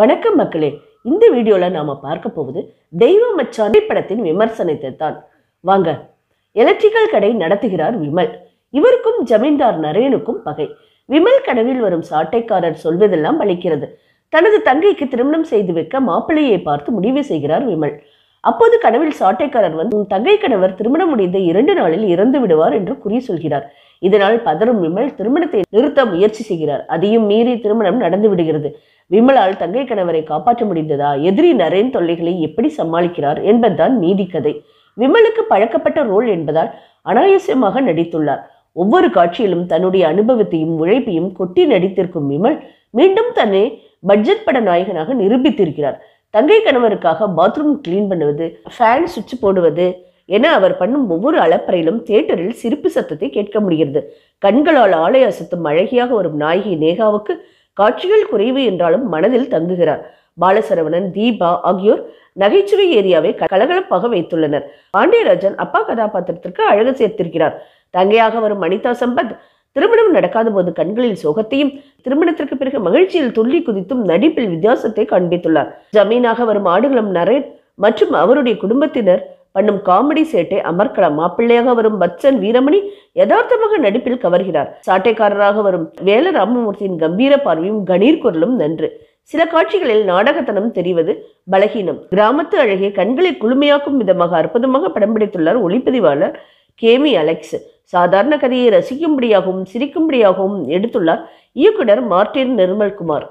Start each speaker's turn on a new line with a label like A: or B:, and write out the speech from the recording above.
A: வணக்கம் மக்களே இந்த வீடியோவில் நாம் பார்க்க போவது தெய்வ மச்சான் திரைப்படத்தின் விமர்சனத்தை தான் வாங்க எலக்ட்ரிக்கல் கடை நடத்துகிறார் விமல் இவருக்கும் ஜமீன்தார் நரேனுக்கும் பகை விமல் கனவில் வரும் சாட்டைக்காரர் சொல்வதெல்லாம் அளிக்கிறது தனது தங்கைக்கு திருமணம் செய்து வைக்க மாப்பிள்ளையை பார்த்து முடிவு செய்கிறார் விமல் அப்போது கனவில் சாட்டைக்காரர் வந்து உன் தங்கை கணவர் திருமணம் முடிந்த இரண்டு நாளில் இறந்து விடுவார் என்று கூறி சொல்கிறார் இதனால் பதறும் விமல் திருமணத்தை நிறுத்த முயற்சி செய்கிறார் அதையும் மீறி திருமணம் நடந்து விடுகிறது விமலால் தங்கை கணவரை காப்பாற்ற முடிந்ததா எதிரி நரேன் தொல்லைகளை எப்படி சமாளிக்கிறார் என்பதுதான் மீதி கதை விமலுக்கு பழக்கப்பட்ட ரோல் என்பதால் அனாயசியமாக நடித்துள்ளார் ஒவ்வொரு காட்சியிலும் தன்னுடைய அனுபவத்தையும் உழைப்பையும் கொட்டி நடித்திருக்கும் விமல் மீண்டும் தன்னை பட்ஜெட் பட நாயகனாக நிரூபித்திருக்கிறார் தங்கை கணவருக்காக பாத்ரூம் கிளீன் பண்ணுவது ஃபேன் சுவிட்ச் போடுவது என அவர் பண்ணும் ஒவ்வொரு அளப்பறையிலும் தியேட்டரில் சிரிப்பு சத்தத்தை கேட்க முடிகிறது கண்களால் ஆலை அசத்தும் அழகியாக வரும் நாயகி நேகாவுக்கு காட்சிகள் குறைவு என்றாலும் மனதில் தங்குகிறார் பாலசரவணன் தீபா ஆகியோர் நகைச்சுவை ஏரியாவை கலகலப்பாக வைத்துள்ளனர் பாண்டியராஜன் அப்பா கதாபாத்திரத்திற்கு அழகு சேர்த்திருக்கிறார் தங்கையாக வரும் அனிதா சம்பத் திருமணம் நடக்காத போது கண்களில் சோகத்தையும் திருமணத்திற்கு பிறகு மகிழ்ச்சியில் துள்ளி குதித்தும் நடிப்பில் வித்தியாசத்தை காண்பித்துள்ளார் ஜமீனாக வரும் ஆடுகளம் நரேன் மற்றும் அவருடைய குடும்பத்தினர் பண்ணும் காமெடி சேட்டை அமர்கள மாப்பிள்ளையாக வரும் பச்சன் வீரமணி யதார்த்தமாக நடிப்பில் கவர்கிறார் சாட்டைக்காரராக வரும் வேல ராமமூர்த்தியின் கம்பீர பார்வையும் கணீர் குரலும் நன்று சில காட்சிகளில் நாடகத்தனம் தெரிவது பலகீனம் கிராமத்து அழகிய கண்களை குளுமையாக்கும் விதமாக அற்புதமாக படம் பிடித்துள்ளார் ஒளிப்பதிவாளர் கேமி அலெக்ஸ் சாதாரண கதையை ரசிக்கும்படியாகவும் சிரிக்கும்படியாகவும் எடுத்துள்ளார் இயக்குனர் மார்டின் நிர்மல்குமார்